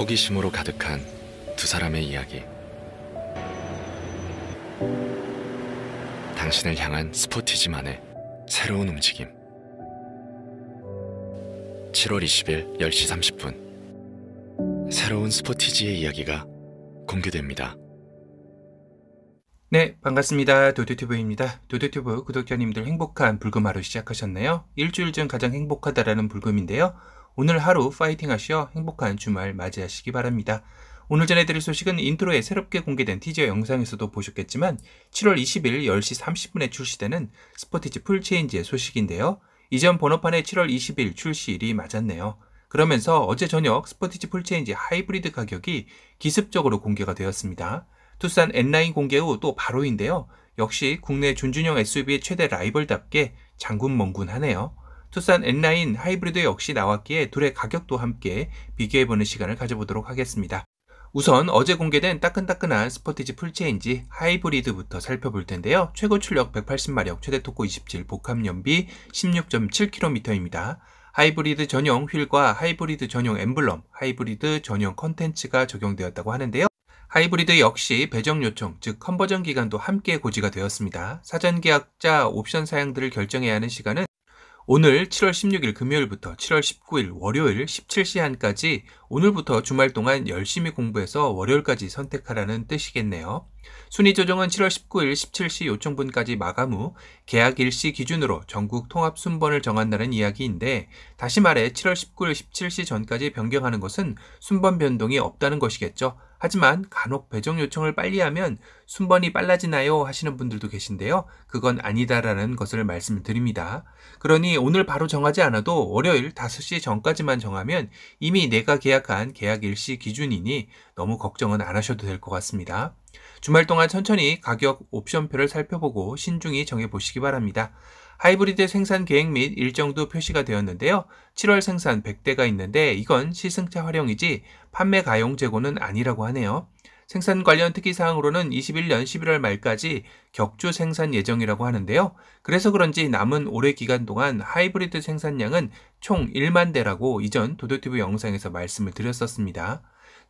호기심으로 가득한 두 사람의 이야기. 당신을 향한 스포티지만의 새로운 움직임. 7월 20일 10시 30분. 새로운 스포티지의 이야기가 공개됩니다. 네, 반갑습니다. 도도튜브입니다. 도도튜브 구독자님들 행복한 불금 하루 시작하셨나요 일주일 전 가장 행복하다라는 불금인데요. 오늘 하루 파이팅 하시어 행복한 주말 맞이하시기 바랍니다. 오늘 전해드릴 소식은 인트로에 새롭게 공개된 티저 영상에서도 보셨겠지만 7월 20일 10시 30분에 출시되는 스포티지 풀체인지의 소식인데요. 이전 번호판에 7월 20일 출시일이 맞았네요. 그러면서 어제 저녁 스포티지 풀체인지 하이브리드 가격이 기습적으로 공개가 되었습니다. 투싼 n 9 공개 후 또 바로인데요. 역시 국내 준준형 SUV의 최대 라이벌답게 장군멍군하네요. 투싼 N9 하이브리드 역시 나왔기에 둘의 가격도 함께 비교해보는 시간을 가져보도록 하겠습니다. 우선 어제 공개된 따끈따끈한 스포티지 풀체인지 하이브리드부터 살펴볼 텐데요. 최고 출력 180마력, 최대 토크 27, 복합 연비 16.7km입니다. 하이브리드 전용 휠과 하이브리드 전용 엠블럼, 하이브리드 전용 컨텐츠가 적용되었다고 하는데요. 하이브리드 역시 배정 요청, 즉 컨버전 기간도 함께 고지가 되었습니다. 사전 계약자 옵션 사양들을 결정해야 하는 시간은 오늘 7월 16일 금요일부터 7월 19일 월요일 17시 한까지 오늘부터 주말 동안 열심히 공부해서 월요일까지 선택하라는 뜻이겠네요. 순위 조정은 7월 19일 17시 요청분까지 마감 후 계약 일시 기준으로 전국 통합 순번을 정한다는 이야기인데 다시 말해 7월 19일 17시 전까지 변경하는 것은 순번 변동이 없다는 것이겠죠. 하지만 간혹 배정 요청을 빨리 하면 순번이 빨라지나요? 하시는 분들도 계신데요. 그건 아니다라는 것을 말씀드립니다. 그러니 오늘 바로 정하지 않아도 월요일 5시 전까지만 정하면 이미 내가 계약한 계약 일시 기준이니 너무 걱정은 안 하셔도 될 것 같습니다. 주말 동안 천천히 가격 옵션표를 살펴보고 신중히 정해보시기 바랍니다. 하이브리드 생산 계획 및 일정도 표시가 되었는데요. 7월 생산 100대가 있는데 이건 시승차 활용이지 판매 가용 재고는 아니라고 하네요. 생산 관련 특이사항으로는 21년 11월 말까지 격주 생산 예정이라고 하는데요. 그래서 그런지 남은 오래 기간 동안 하이브리드 생산량은 총 1만 대라고 이전 도도티브 영상에서 말씀을 드렸었습니다.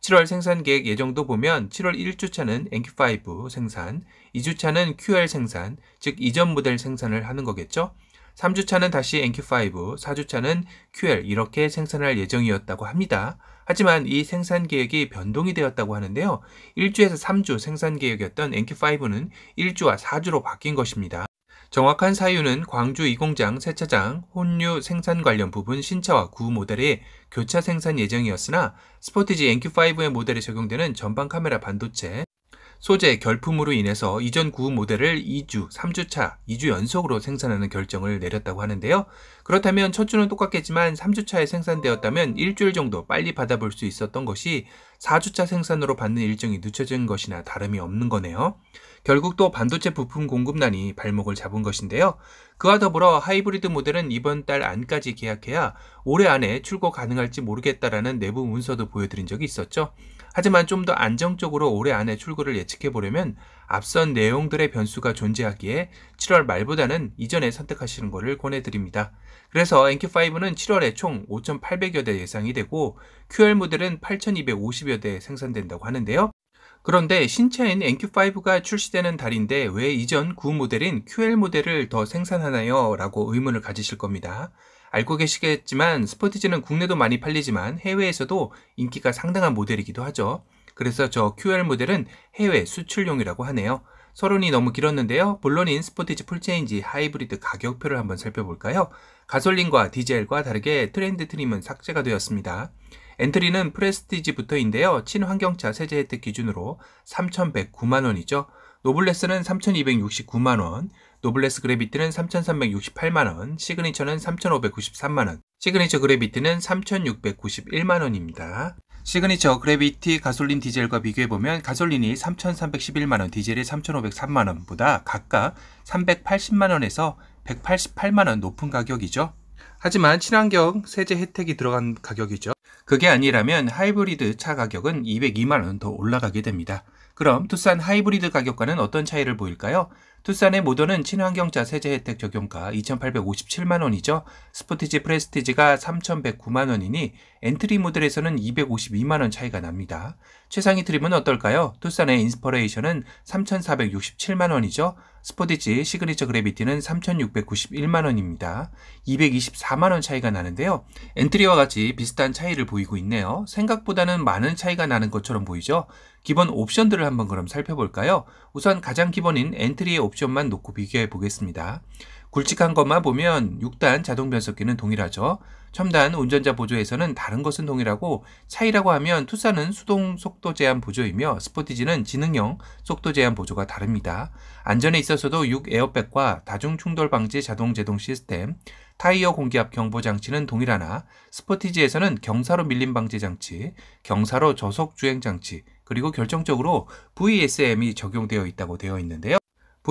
7월 생산 계획 예정도 보면 7월 1주차는 NQ5 생산, 2주차는 QR 생산, 즉 이전 모델 생산을 하는 거겠죠. 3주차는 다시 NQ5, 4주차는 QR 이렇게 생산할 예정이었다고 합니다. 하지만 이 생산 계획이 변동이 되었다고 하는데요. 1주에서 3주 생산 계획이었던 NQ5는 1주와 4주로 바뀐 것입니다. 정확한 사유는 광주 이공장 세차장 혼류 생산 관련 부분 신차와 구 모델의 교차 생산 예정이었으나 스포티지 NQ5의 모델에 적용되는 전방 카메라 반도체 소재, 결품으로 인해서 이전 구 모델을 2주, 3주차, 2주 연속으로 생산하는 결정을 내렸다고 하는데요. 그렇다면 첫 주는 똑같겠지만 3주차에 생산되었다면 일주일 정도 빨리 받아볼 수 있었던 것이 4주차 생산으로 받는 일정이 늦춰진 것이나 다름이 없는 거네요. 결국 또 반도체 부품 공급난이 발목을 잡은 것인데요. 그와 더불어 하이브리드 모델은 이번 달 안까지 계약해야 올해 안에 출고 가능할지 모르겠다라는 내부 문서도 보여드린 적이 있었죠. 하지만 좀 더 안정적으로 올해 안에 출구를 예측해 보려면 앞선 내용들의 변수가 존재하기에 7월 말보다는 이전에 선택하시는 것을 권해드립니다. 그래서 NQ5는 7월에 총 5,800여 대 예상이 되고 q l 모델은 8,250여 대 생산된다고 하는데요. 그런데 신차인 NQ5가 출시되는 달인데 왜 이전 구 모델인 QL 모델을 더 생산하나요? 라고 의문을 가지실 겁니다. 알고 계시겠지만 스포티지는 국내도 많이 팔리지만 해외에서도 인기가 상당한 모델이기도 하죠. 그래서 저 QR 모델은 해외 수출용이라고 하네요. 서론이 너무 길었는데요. 본론인 스포티지 풀체인지 하이브리드 가격표를 한번 살펴볼까요? 가솔린과 디젤과 다르게 트렌드 트림은 삭제가 되었습니다. 엔트리는 프레스티지부터인데요. 친환경차 세제 혜택 기준으로 3,109만원이죠. 노블레스는 3,269만원, 노블레스 그래비티는 3,368만원, 시그니처는 3,593만원, 시그니처 그래비티는 3,691만원입니다. 시그니처 그래비티 가솔린 디젤과 비교해보면 가솔린이 3,311만원, 디젤이 3,503만원보다 각각 380만원에서 188만원 높은 가격이죠. 하지만 친환경 세제 혜택이 들어간 가격이죠. 그게 아니라면 하이브리드 차 가격은 202만원 더 올라가게 됩니다. 그럼 투싼 하이브리드 가격과는 어떤 차이를 보일까요? 투싼의 모더는 친환경차 세제 혜택 적용가 2,857만 원이죠. 스포티지 프레스티지가 3,109만 원이니 엔트리 모델에서는 252만 원 차이가 납니다. 최상위 트림은 어떨까요? 투싼의 인스퍼레이션은 3,467만 원이죠. 스포티지 시그니처 그래비티는 3,691만 원입니다. 224만 원 차이가 나는데요. 엔트리와 같이 비슷한 차이를 보이고 있네요. 생각보다는 많은 차이가 나는 것처럼 보이죠. 기본 옵션들을 한번 그럼 살펴볼까요? 우선 가장 기본인 엔트리의 옵션 옵션만 놓고 비교해 보겠습니다. 굵직한 것만 보면 6단 자동 변속기는 동일하죠. 첨단 운전자 보조에서는 다른 것은 동일하고 차이라고 하면 투싼은 수동 속도 제한 보조이며 스포티지는 지능형 속도 제한 보조가 다릅니다. 안전에 있어서도 6 에어백과 다중 충돌 방지 자동 제동 시스템, 타이어 공기압 경보 장치는 동일하나 스포티지에서는 경사로 밀림 방지 장치, 경사로 저속 주행 장치, 그리고 결정적으로 VSM이 적용되어 있다고 되어 있는데요.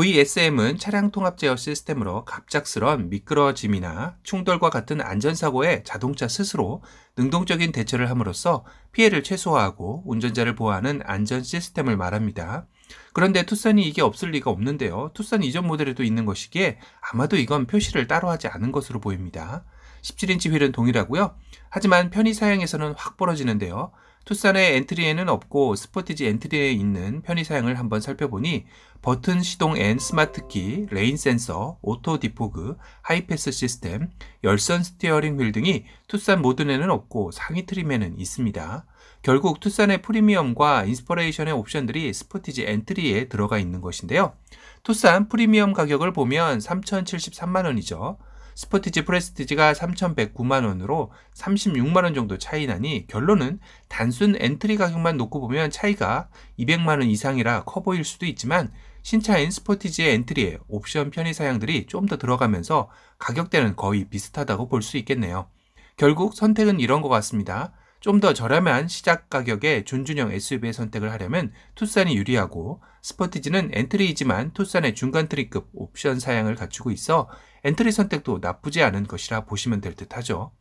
VSM은 차량 통합 제어 시스템으로 갑작스런 미끄러짐이나 충돌과 같은 안전사고에 자동차 스스로 능동적인 대처를 함으로써 피해를 최소화하고 운전자를 보호하는 안전 시스템을 말합니다. 그런데 투싼이 이게 없을 리가 없는데요. 투싼 이전 모델에도 있는 것이기에 아마도 이건 표시를 따로 하지 않은 것으로 보입니다. 17인치 휠은 동일하고요. 하지만 편의 사양에서는 확 벌어지는데요. 투싼의 엔트리에는 없고 스포티지 엔트리에 있는 편의사양을 한번 살펴보니 버튼 시동 앤 스마트키, 레인 센서, 오토 디포그, 하이패스 시스템, 열선 스티어링 휠 등이 투싼 모든에는 없고 상위 트림에는 있습니다. 결국 투싼의 프리미엄과 인스퍼레이션의 옵션들이 스포티지 엔트리에 들어가 있는 것인데요. 투싼 프리미엄 가격을 보면 3,073만 원이죠. 스포티지 프레스티지가 3,109만 원으로 36만 원 정도 차이 나니 결론은 단순 엔트리 가격만 놓고 보면 차이가 200만 원 이상이라 커 보일 수도 있지만 신차인 스포티지의 엔트리에 옵션 편의 사양들이 좀 더 들어가면서 가격대는 거의 비슷하다고 볼 수 있겠네요. 결국 선택은 이런 것 같습니다. 좀 더 저렴한 시작 가격의 준준형 SUV의 선택을 하려면 투싼이 유리하고 스퍼티지는 엔트리이지만 투싼의 중간 트리급 옵션 사양을 갖추고 있어 엔트리 선택도 나쁘지 않은 것이라 보시면 될 듯하죠.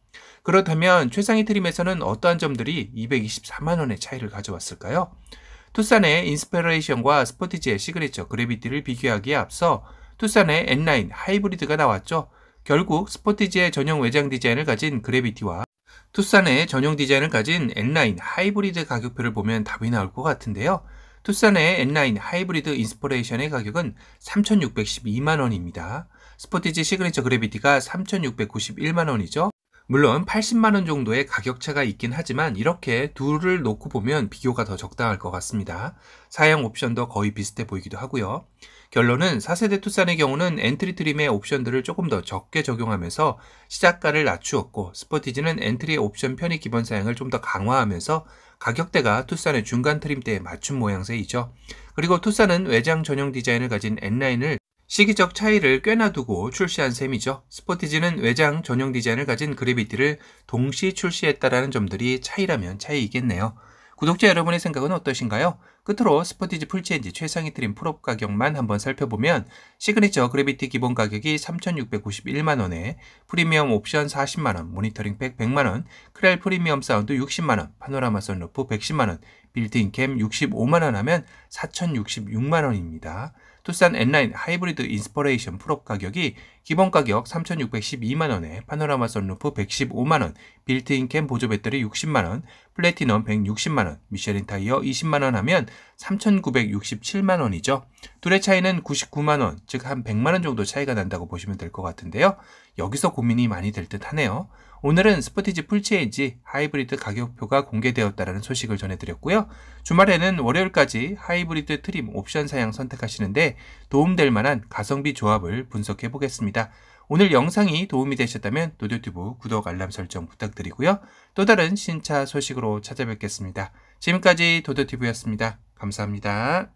그렇다면 최상위 트림에서는 어떠한 점들이 224만원의 차이를 가져왔을까요? 투싼의 인스퍼레이션과 스포티지의 시그니처 그래비티를 비교하기에 앞서 투싼의 N9 하이브리드가 나왔죠. 결국 스포티지의 전용 외장 디자인을 가진 그래비티와 투싼의 전용 디자인을 가진 N9 하이브리드 가격표를 보면 답이 나올 것 같은데요. 투싼의 n 9 하이브리드 인스퍼레이션의 가격은 3,612만 원입니다. 스포티지 시그니처 그래비티가 3,691만 원이죠. 물론 80만 원 정도의 가격차가 있긴 하지만 이렇게 둘을 놓고 보면 비교가 더 적당할 것 같습니다. 사양 옵션도 거의 비슷해 보이기도 하고요. 결론은 4세대 투싼의 경우는 엔트리 트림의 옵션들을 조금 더 적게 적용하면서 시작가를 낮추었고 스포티지는 엔트리 옵션 편의 기본 사양을 좀 더 강화하면서 가격대가 투싼의 중간 트림대에 맞춘 모양새이죠. 그리고 투싼은 외장 전용 디자인을 가진 N라인을 시기적 차이를 꽤나 두고 출시한 셈이죠. 스포티지는 외장 전용 디자인을 가진 그래비티를 동시 출시했다라는 점들이 차이라면 차이이겠네요. 구독자 여러분의 생각은 어떠신가요? 끝으로 스포티지 풀체인지 최상위 트림 풀업 가격만 한번 살펴보면 시그니처 그래비티 기본 가격이 3,691만원에 프리미엄 옵션 40만원, 모니터링 백 100만원, 크렐 프리미엄 사운드 60만원, 파노라마 선루프 110만원, 빌트인 캠 65만원 하면 4,066만원입니다. 투싼 n 9 하이브리드 인스퍼레이션 프업 가격이 기본 가격 3,612만원에 파노라마 선루프 115만원, 빌트인 캠 보조 배터리 60만원, 플래티넘 160만원, 미쉐린 타이어 20만원 하면 3,967만원이죠. 둘의 차이는 99만원, 즉 한 100만원 정도 차이가 난다고 보시면 될 것 같은데요. 여기서 고민이 많이 될 듯 하네요. 오늘은 스포티지 풀체인지 하이브리드 가격표가 공개되었다라는 소식을 전해드렸고요. 주말에는 월요일까지 하이브리드 트림 옵션 사양 선택하시는데 도움될 만한 가성비 조합을 분석해 보겠습니다. 오늘 영상이 도움이 되셨다면 노드튜브 구독 알람 설정 부탁드리고요. 또 다른 신차 소식으로 찾아뵙겠습니다. 지금까지 도드튜브였습니다. 감사합니다.